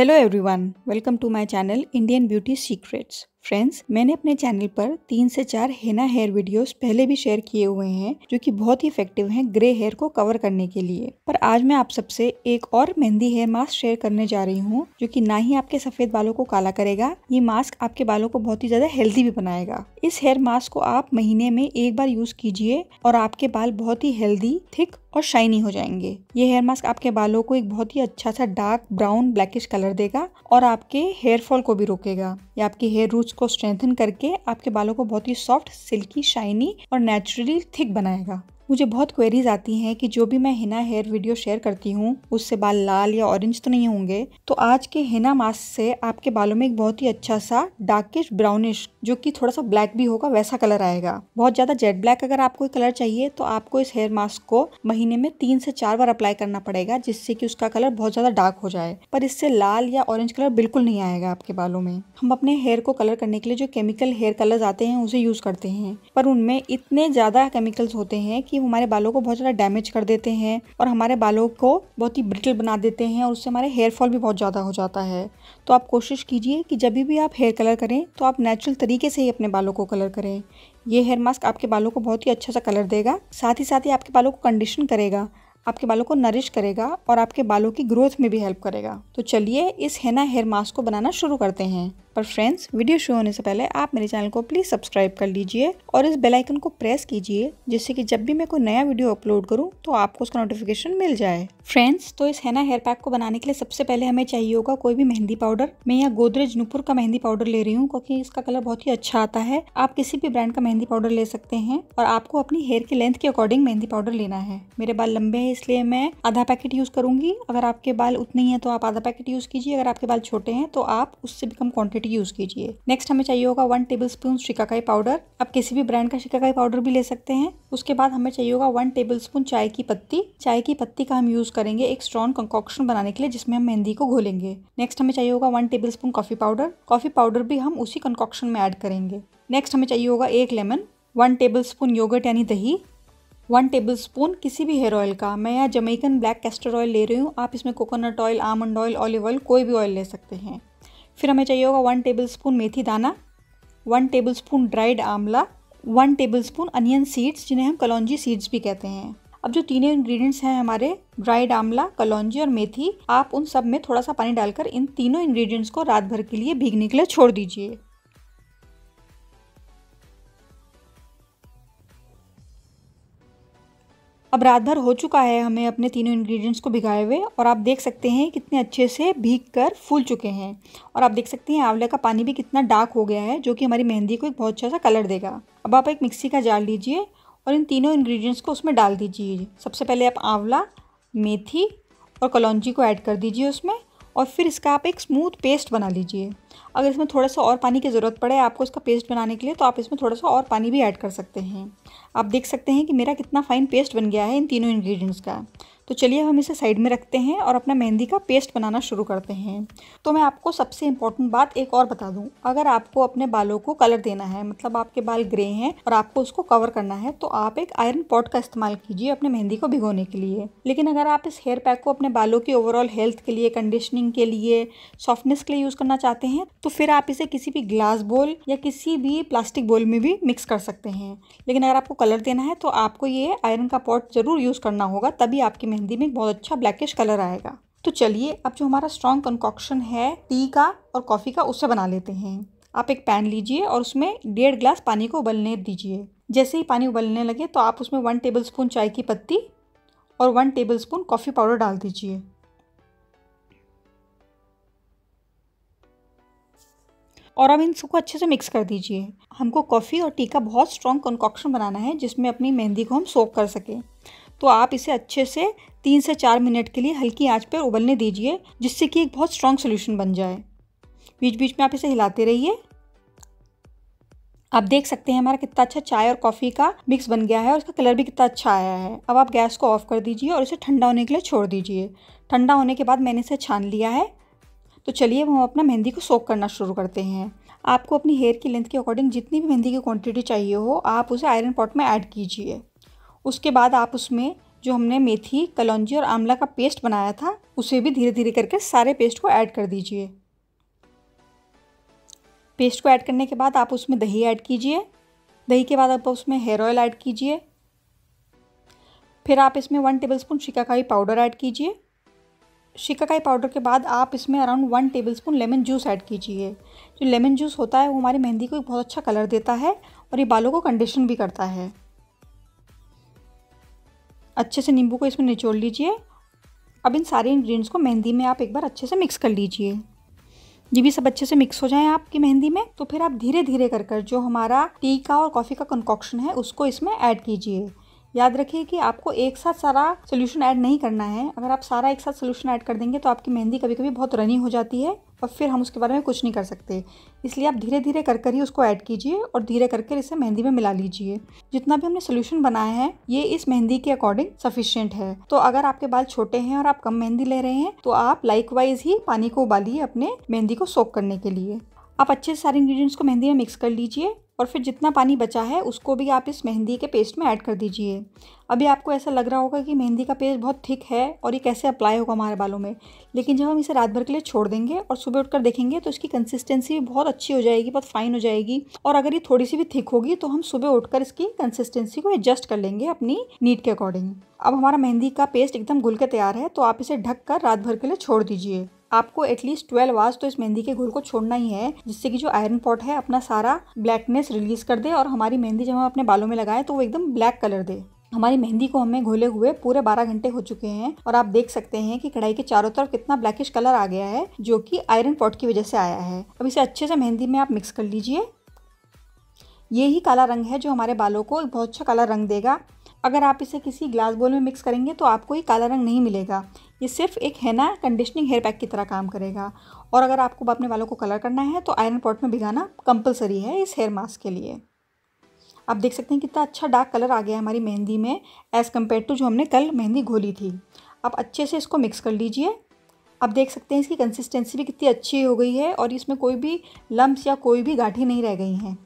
Hello everyone, welcome to my channel Indian Beauty Secrets. Friends मैंने अपने channel पर तीन से चार हेना हेयर वीडियोस पहले भी शेयर किए हुए हैं जो कि बहुत ही इफेक्टिव हैं ग्रे हेयर को कवर करने के लिए पर आज मैं आप सबसे एक और मेहंदी हेयर मास्क शेयर करने जा रही हूँ जो कि ना ही आपके सफेद बालों को काला करेगा ये मास्क आपके बालों को बहुत ही ज्यादा हेल्थी भी बनाएगा इस हेयर मास्क को आप महीने में एक बार यूज कीजिए और आपके बाल बहुत ही हेल्दी थिक और शाइनी हो जाएंगे ये हेयर मास्क आपके बालों को एक बहुत ही अच्छा सा डार्क ब्राउन ब्लैकिश कलर देगा और आपके हेयर फॉल को भी रोकेगा ये आपके हेयर रूट्स को स्ट्रेंथन करके आपके बालों को बहुत ही सॉफ्ट सिल्की शाइनी और नेचुरली थिक बनाएगा मुझे बहुत क्वेरीज आती हैं कि जो भी मैं हिना हेयर वीडियो शेयर करती हूँ उससे बाल लाल या ऑरेंज तो नहीं होंगे तो आज के हिना मास्क से आपके बालों में एक बहुत ही अच्छा सा डार्किश ब्राउनिश जो कि थोड़ा सा ब्लैक भी होगा वैसा कलर आएगा बहुत ज़्यादा जेड ब्लैक अगर आपको कलर चाहिए तो आपको इस हेयर मास्क को महीने में तीन से चार बार अप्लाई करना पड़ेगा जिससे कि उसका कलर बहुत ज़्यादा डार्क हो जाए पर इससे लाल या ऑरेंज कलर बिल्कुल नहीं आएगा आपके बालों में हम अपने हेयर को कलर करने के लिए जो केमिकल हेयर कलर आते हैं उसे यूज़ करते हैं पर उनमें इतने ज़्यादा केमिकल्स होते हैं कि हमारे बालों को बहुत ज़्यादा डैमेज कर देते हैं और हमारे बालों को बहुत ही ब्रिटल बना देते हैं और उससे हमारे हेयर फॉल भी बहुत ज़्यादा हो जाता है तो आप कोशिश कीजिए कि जब भी आप हेयर कलर करें तो आप नेचुरल तरीके से ही अपने बालों को कलर करें ये हेयर मास्क आपके बालों को बहुत ही अच्छा सा कलर देगा साथ ही साथ ही आपके बालों को कंडीशन करेगा आपके बालों को नरिश करेगा और आपके बालों की ग्रोथ में भी हेल्प करेगा तो चलिए इस हेना हेयर मास्क को बनाना शुरू करते हैं और फ्रेंड्स वीडियो शुरू होने से पहले आप मेरे चैनल को प्लीज़ सब्सक्राइब कर लीजिए और इस बेल आइकन को प्रेस कीजिए जिससे कि जब भी मैं कोई नया वीडियो अपलोड करूँ तो आपको उसका नोटिफिकेशन मिल जाए फ्रेंड्स तो इस हैना हेयर पैक को बनाने के लिए सबसे पहले हमें चाहिए होगा कोई भी मेहंदी पाउडर मैं यहाँ गोदरेज नूपुर का मेहंदी पाउडर ले रही हूँ क्योंकि इसका कलर बहुत ही अच्छा आता है आप किसी भी ब्रांड का मेहंदी पाउडर ले सकते हैं और आपको अपनी हेयर की लेंथ के अकॉर्डिंग मेहंदी पाउडर लेना है मेरे बाल लंबे हैं इसलिए मैं आधा पैकेट यूज़ करूंगी अगर आपके बाल उतने ही है तो आप आधा पैकेट यूज़ कीजिए अगर आपके बाल छोटे हैं तो आप उससे भी कम क्वान्टिटी यूज़ कीजिए नेक्स्ट हमें चाहिए होगा one tablespoon shikakai powder आप किसी भी ब्रांड का शिकाकाई पाउडर भी ले सकते हैं उसके बाद हमें चाहिए होगा वन टेबल स्पून चाय की पत्ती चाय की पत्ती का हम यूज़ करेंगे एक स्ट्रॉन्ग कंकॉक्शन बनाने के लिए जिसमें हम मेहंदी को घोलेंगे नेक्स्ट हमें चाहिए होगा one tablespoon coffee powder coffee powder भी हम उसी कंकॉक्शन में ऐड करेंगे नेक्स्ट हमें चाहिए होगा एक lemon one tablespoon yogurt यानी दही वन टेबल स्पून किसी भी हेयर ऑयल का मैं यहाँ जमैकन ब्लैक कैस्टर ऑयल ले रही हूँ आप इसमें coconut oil almond oil olive oil कोई भी ऑयल ले सकते हैं फिर हमें चाहिए होगा वन टेबल स्पून मेथी दाना one tablespoon dried amla one tablespoon onion seeds जिन्हें हम कलौजी सीड्स भी कहते हैं अब जो तीनों इंग्रेडिएंट्स हैं हमारे ड्राइड आंवला कलौजी और मेथी आप उन सब में थोड़ा सा पानी डालकर इन तीनों इंग्रेडिएंट्स को रात भर के लिए भीगने के लिए छोड़ दीजिए अब रात भर हो चुका है हमें अपने तीनों इंग्रेडिएंट्स को भिगाए हुए और आप देख सकते हैं कितने अच्छे से भीग कर फूल चुके हैं और आप देख सकते हैं आंवला का पानी भी कितना डार्क हो गया है जो कि हमारी मेहंदी को एक बहुत अच्छा सा कलर देगा अब आप एक मिक्सी का जार लीजिए और इन तीनों इन्ग्रीडियंट्स को उसमें डाल दीजिए सबसे पहले आप आंवला मेथी और कलौजी को ऐड कर दीजिए उसमें और फिर इसका आप एक स्मूथ पेस्ट बना लीजिए अगर इसमें थोड़ा सा और पानी की ज़रूरत पड़े आपको इसका पेस्ट बनाने के लिए तो आप इसमें थोड़ा सा और पानी भी ऐड कर सकते हैं आप देख सकते हैं कि मेरा कितना फ़ाइन पेस्ट बन गया है इन तीनों इन्ग्रीडियंट्स का तो चलिए हम इसे साइड में रखते हैं और अपना मेहंदी का पेस्ट बनाना शुरू करते हैं तो मैं आपको सबसे इम्पोर्टेंट बात एक और बता दूँ अगर आपको अपने बालों को कलर देना है मतलब आपके बाल ग्रे हैं और आपको उसको कवर करना है तो आप एक आयरन पॉट का इस्तेमाल कीजिए अपने मेहंदी को भिगोने के लिए लेकिन अगर आप इस हेयर पैक को अपने बालों की ओवरऑल हेल्थ के लिए कंडीशनिंग के लिए सॉफ्टनेस के लिए यूज़ करना चाहते हैं तो फिर आप इसे किसी भी ग्लास बोल या किसी भी प्लास्टिक बोल में भी मिक्स कर सकते हैं लेकिन अगर आपको कलर देना है तो आपको ये आयरन का पॉट जरूर यूज़ करना होगा तभी आपकी मेहंदी में बहुत अच्छा ब्लैकिश कलर आएगा तो चलिए अब जो हमारा स्ट्रॉन्ग कंकॉक्शन है टी का और कॉफ़ी का उसे बना लेते हैं आप एक पैन लीजिए और उसमें डेढ़ ग्लास पानी को उबलने दीजिए जैसे ही पानी उबलने लगे तो आप उसमें वन टेबलस्पून चाय की पत्ती और वन टेबलस्पून कॉफ़ी पाउडर डाल दीजिए और अब इन सबको अच्छे से मिक्स कर दीजिए हमको कॉफ़ी और टी का बहुत स्ट्रॉन्ग कंकॉक्शन बनाना है जिसमें अपनी मेहंदी को हम सोक कर सकें तो आप इसे अच्छे से तीन से चार मिनट के लिए हल्की आंच पर उबलने दीजिए जिससे कि एक बहुत स्ट्रॉन्ग सोल्यूशन बन जाए बीच बीच में आप इसे हिलाते रहिए आप देख सकते हैं हमारा कितना अच्छा चाय और कॉफ़ी का मिक्स बन गया है और इसका कलर भी कितना अच्छा आया है अब आप गैस को ऑफ कर दीजिए और इसे ठंडा होने के लिए छोड़ दीजिए ठंडा होने के बाद मैंने इसे छान लिया है तो चलिए हम अपना मेहंदी को सोक करना शुरू करते हैं आपको अपनी हेयर की लेंथ के अकॉर्डिंग जितनी भी मेहंदी की क्वांटिटी चाहिए हो आप उसे आयरन पॉट में ऐड कीजिए उसके बाद आप उसमें जो हमने मेथी कलौजी और आंवला का पेस्ट बनाया था उसे भी धीरे धीरे करके सारे पेस्ट को ऐड कर दीजिए पेस्ट को ऐड करने के बाद आप उसमें दही ऐड कीजिए दही के बाद आप उसमें हेयर ऑयल ऐड कीजिए फिर आप इसमें one tablespoon shikakai powder add कीजिए शिकाकाई पाउडर के बाद आप इसमें around one tablespoon lemon juice add कीजिए जो लेमन जूस होता है वो हमारी मेहंदी को एक बहुत अच्छा कलर देता है और ये बालों को कंडीशन भी करता है अच्छे से नींबू को इसमें निचोड़ लीजिए अब इन सारे इंग्रेडिएंट्स को मेहंदी में आप एक बार अच्छे से मिक्स कर लीजिए ये भी सब अच्छे से मिक्स हो जाए आपकी मेहंदी में तो फिर आप धीरे धीरे कर कर जो हमारा टी का और कॉफ़ी का कंकॉक्शन है उसको इसमें ऐड कीजिए याद रखिए कि आपको एक साथ सारा सोल्यूशन ऐड नहीं करना है अगर आप सारा एक साथ सोल्यूशन ऐड कर देंगे तो आपकी मेहंदी कभी कभी बहुत रनी हो जाती है और फिर हम उसके बारे में कुछ नहीं कर सकते इसलिए आप धीरे धीरे कर कर ही उसको ऐड कीजिए और धीरे कर कर इसे मेहंदी में मिला लीजिए जितना भी हमने सोल्यूशन बनाया है ये इस मेहंदी के अकॉर्डिंग सफिशियंट है तो अगर आपके बाल छोटे हैं और आप कम मेहंदी ले रहे हैं तो आप लाइक वाइज ही पानी को उबालिए अपने मेहंदी को सोक करने के लिए आप अच्छे से सारे इंग्रेडिएंट्स को मेहंदी में मिक्स कर लीजिए और फिर जितना पानी बचा है उसको भी आप इस मेहंदी के पेस्ट में ऐड कर दीजिए अभी आपको ऐसा लग रहा होगा कि मेहंदी का पेस्ट बहुत थिक है और ये कैसे अप्लाई होगा हमारे बालों में लेकिन जब हम इसे रात भर के लिए छोड़ देंगे और सुबह उठकर देखेंगे तो इसकी कंसिस्टेंसी भी बहुत अच्छी हो जाएगी बहुत फाइन हो जाएगी और अगर ये थोड़ी सी भी थिक होगी तो हम सुबह उठकर इसकी कंसिस्टेंसी को एडजस्ट कर लेंगे अपनी नीड के अकॉर्डिंग अब हमारा मेहंदी का पेस्ट एकदम घुल के तैयार है तो आप इसे ढक कर रात भर के लिए छोड़ दीजिए आपको एटलीस्ट ट्वेल्व आवर्स तो इस मेहंदी के घोल को छोड़ना ही है जिससे कि जो आयरन पॉट है अपना सारा ब्लैकनेस रिलीज कर दे और हमारी मेहंदी जब हम अपने बालों में लगाएं तो वो एकदम ब्लैक कलर दे हमारी मेहंदी को हमें घोले हुए पूरे बारह घंटे हो चुके हैं और आप देख सकते हैं कि कढ़ाई के चारों तरफ कितना ब्लैकिश कलर आ गया है जो कि आयरन पॉट की वजह से आया है अब इसे अच्छे से मेहंदी में आप मिक्स कर लीजिए ये ही काला रंग है जो हमारे बालों को बहुत अच्छा काला रंग देगा अगर आप इसे किसी ग्लास बोल में मिक्स करेंगे तो आपको ये काला रंग नहीं मिलेगा ये सिर्फ एक हैना कंडीशनिंग हेयर पैक की तरह काम करेगा और अगर आपको अपने वालों को कलर करना है तो आयरन पॉट में भिगाना कंपलसरी है इस हेयर मास्क के लिए आप देख सकते हैं कितना अच्छा डार्क कलर आ गया है हमारी मेहंदी में एज़ कम्पेयर टू जो हमने कल मेहंदी घोली थी आप अच्छे से इसको मिक्स कर लीजिए आप देख सकते हैं इसकी कंसिस्टेंसी भी कितनी अच्छी हो गई है और इसमें कोई भी लम्ब्स या कोई भी गाठी नहीं रह गई हैं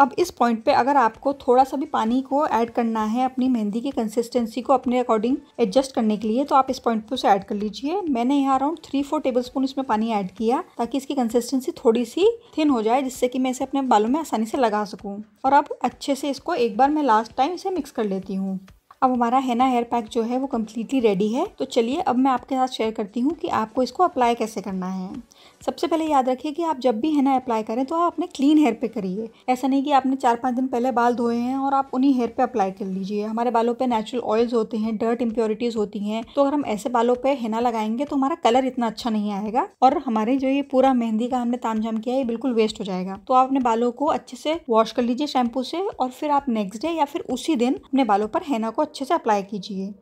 अब इस पॉइंट पे अगर आपको थोड़ा सा भी पानी को ऐड करना है अपनी मेहंदी की कंसिस्टेंसी को अपने अकॉर्डिंग एडजस्ट करने के लिए तो आप इस पॉइंट पे उसे ऐड कर लीजिए मैंने यहाँ around three four tablespoon इसमें पानी ऐड किया ताकि इसकी कंसिस्टेंसी थोड़ी सी थिन हो जाए जिससे कि मैं इसे अपने बालों में आसानी से लगा सकूँ और अब अच्छे से इसको एक बार मैं लास्ट टाइम इसे मिक्स कर लेती हूँ अब हमारा हैना हेयर पैक जो है वो कम्प्लीटली रेडी है तो चलिए अब मैं आपके साथ शेयर करती हूँ कि आपको इसको अप्लाई कैसे करना है सबसे पहले याद रखिए कि आप जब भी ना अप्लाई करें तो आप अपने क्लीन हेयर पे करिए ऐसा नहीं कि आपने चार पाँच दिन पहले बाल धोए हैं और आप उन्हीं हेयर पे अप्लाई कर लीजिए हमारे बालों पे नेचुरल ऑयल्स होते हैं डर्ट इम्प्योरिटीज होती हैं तो अगर हम ऐसे बालों पे हेना लगाएंगे तो हमारा कलर इतना अच्छा नहीं आएगा और हमारे जो ये पूरा मेहंदी का हमने ताम किया है ये बिल्कुल वेस्ट हो जाएगा तो आप अपने बालों को अच्छे से वॉश कर लीजिए शैम्पू से और फिर आप नेक्स्ट डे या फिर उसी दिन अपने बालों पर हेना को अच्छे से अप्लाई कीजिए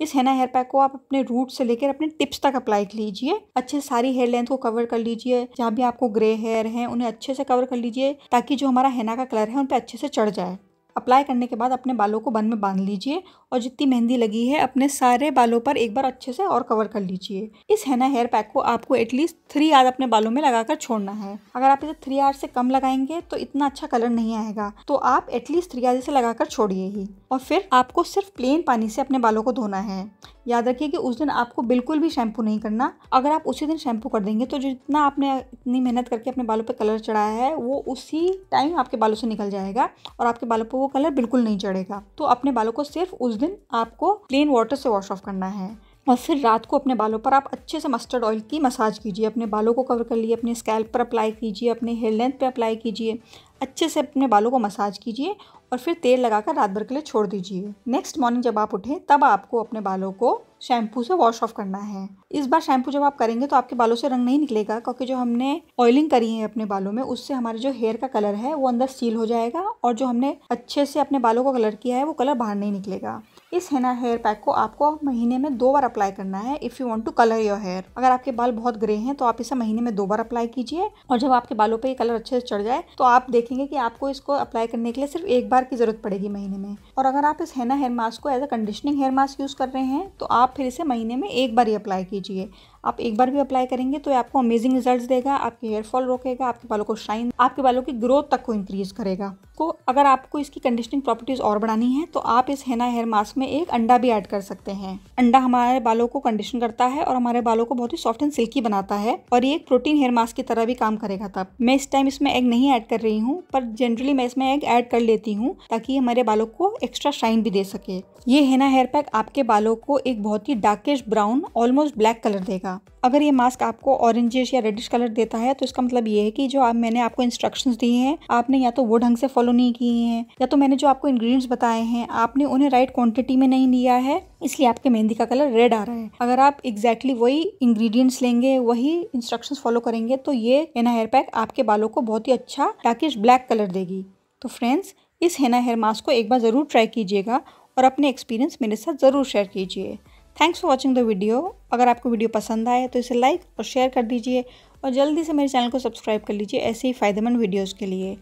इस हेना हेयर पैक को आप अपने रूट से लेकर अपने टिप्स तक अप्लाई कर लीजिए अच्छे सारी हेयर लेंथ को कवर कर लीजिए जहाँ भी आपको ग्रे हेयर है उन्हें अच्छे से कवर कर लीजिए ताकि जो हमारा हेना का कलर है उन पर अच्छे से चढ़ जाए अप्लाई करने के बाद अपने बालों को बंद में बांध लीजिए और जितनी मेहंदी लगी है अपने सारे बालों पर एक बार अच्छे से और कवर कर लीजिए इस हैना हेयर पैक को आपको एटलीस्ट थ्री आर अपने बालों में लगाकर छोड़ना है अगर आप इसे थ्री आर से कम लगाएंगे तो इतना अच्छा कलर नहीं आएगा तो आप एटलीस्ट थ्री आर इसे लगाकर छोड़िए ही और फिर आपको सिर्फ प्लेन पानी से अपने बालों को धोना है याद रखिए कि उस दिन आपको बिल्कुल भी शैम्पू नहीं करना अगर आप उसी दिन शैम्पू कर देंगे तो जितना आपने इतनी मेहनत करके अपने बालों पर कलर चढ़ाया है वो उसी टाइम आपके बालों से निकल जाएगा और आपके बालों पर वो कलर बिल्कुल नहीं चढ़ेगा तो अपने बालों को सिर्फ उस दिन आपको प्लेन वाटर से वॉश ऑफ करना है और फिर रात को अपने बालों पर आप अच्छे से मस्टर्ड ऑयल की मसाज कीजिए अपने बालों को कवर कर लिए अपने स्कैल्प पर अप्लाई कीजिए अपने हेयर लेंथ पर अप्लाई कीजिए अच्छे से अपने बालों को मसाज कीजिए और फिर तेल लगाकर रात भर के लिए छोड़ दीजिए नेक्स्ट मॉर्निंग जब आप उठें तब आपको अपने बालों को शैम्पू से वॉश ऑफ करना है इस बार शैम्पू जब आप करेंगे तो आपके बालों से रंग नहीं निकलेगा क्योंकि जो हमने ऑयलिंग करी है अपने बालों में उससे हमारे जो हेयर का कलर है वो अंदर सील हो जाएगा और जो हमने अच्छे से अपने बालों को कलर किया है वो कलर बाहर नहीं निकलेगा इस हेना हेयर पैक को आपको महीने में दो बार अप्लाई करना है if you want to colour your hair अगर आपके बाल बहुत ग्रे हैं तो आप इसे महीने में दो बार अप्लाई कीजिए और जब आपके बालों पर कलर अच्छे से चढ़ जाए तो आप देखेंगे कि आपको इसको अप्लाई करने के लिए सिर्फ एक बार की जरूरत पड़ेगी महीने में और अगर आप इस हेना हेयर मास्क को as a conditioning hair mask use कर रहे हैं तो आप फिर इसे महीने में एक बार ही अप्लाई कीजिए आप एक बार भी अप्लाई करेंगे तो आपको अमेजिंग रिजल्ट देगा आपके हेयर फॉल रोकेगा आपके बालों को शाइन आपके बालों की ग्रोथ तक को इंक्रीज करेगा को तो अगर आपको इसकी कंडीशनिंग प्रॉपर्टीज और बढ़ानी है तो आप इस हेना हेयर मास्क में एक अंडा भी ऐड कर सकते हैं अंडा हमारे बालों को कंडीशन करता है और हमारे बालों को बहुत ही सॉफ्ट एंड सिल्की बनाता है और ये एक प्रोटीन हेयर मास्क की तरह भी काम करेगा तब मैं इस टाइम इसमें एग नहीं ऐड कर रही हूँ पर जनरली मैं इसमें एग ऐड कर लेती हूँ ताकि हमारे बालों को एक्स्ट्रा शाइन भी दे सके ये हेना हेयर पैक आपके बालों को एक बहुत ही darkish brown almost black colour देगा देना अगर ये मास्क आपको ऑरेंजिश या रेडिश कलर देता है तो इसका मतलब ये है कि जो आप मैंने आपको इंस्ट्रक्शंस दिए हैं आपने या तो वो ढंग से फॉलो नहीं किए हैं या तो मैंने जो आपको इंग्रेडिएंट्स बताए हैं आपने उन्हें राइट क्वांटिटी में नहीं लिया है इसलिए आपके मेहंदी का कलर रेड आ रहा है अगर आप एग्जैक्टली exactly वही इंग्रेडिएंट्स लेंगे वही इंस्ट्रक्शंस फॉलो करेंगे तो ये हेना हेयर पैक आपके बालों को बहुत ही अच्छा डाकिश ब्लैक कलर देगी तो फ्रेंड्स इस हेना हेयर मास्क को एक बार ज़रूर ट्राई कीजिएगा और अपने एक्सपीरियंस मेरे साथ ज़रूर शेयर कीजिए thanks for watching the video अगर आपको वीडियो पसंद आए तो इसे लाइक और शेयर कर दीजिए और जल्दी से मेरे चैनल को सब्सक्राइब कर लीजिए ऐसे ही फ़ायदेमंद वीडियोज़ के लिए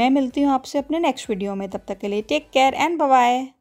मैं मिलती हूँ आपसे अपने नेक्स्ट वीडियो में तब तक के लिए टेक केयर एंड बाय